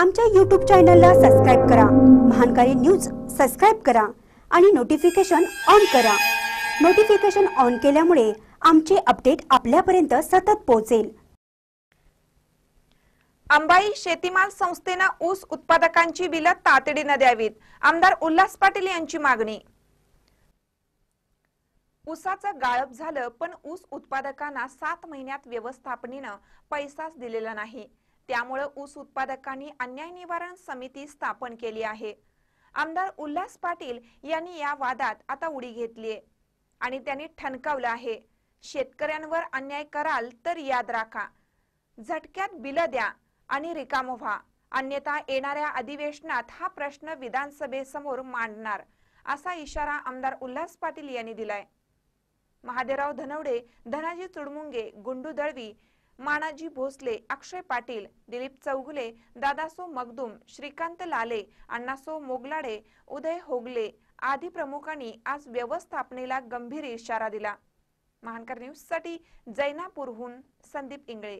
आमच्या यूट्यूब चॅनलला सबस्क्राईब करा महानकारी न्यूज सबस्क्राईब करा आणि नोटिफिकेशन ऑन करा नोटिफिकेशन ऑन केल्यामुळे आमचे अपडेट आपल्यापर्यंत सतत पोहोचेल अंबाई शेतीमाल संस्थेनं ऊस उत्पादकांची बिलं तातडीनं द्यावीत आमदार उल्हास पाटील यांची मागणी ऊसाचं गाळप झालं पण ऊस उत्पादकांना सात महिन्यात व्यवस्थापनेनं पैसाच दिलेला नाही त्यामुळे ऊस उत्पादकांनी अन्याय निवारण समिती स्थापन केली आहे आमदार उल्हास पाटील यांनी या वादात आता उडी घेतली आणि त्यांनी ठणकावलं आहे शेतकऱ्यांवर अन्याय कराल तर याद झटक्यात बिल द्या आणि रिकामो व्हा अन्यथा येणाऱ्या अधिवेशनात हा प्रश्न विधानसभेसमोर मांडणार असा इशारा आमदार उल्हास पाटील यांनी दिलाय महादेवराव धनवडे धनाजी चुडमुंगे गुंडू दळवी मानाजी भोसले अक्षय पाटील दिलीप चौगुले दादासो मगदुम श्रीकांत लाले अण्णासो मोगलाडे उदय होगले आदी प्रमुखांनी आज व्यवस्थापनेला गंभीर इशारा दिला महानकर न्यूज साठी जैनापूरहून संदीप इंगळे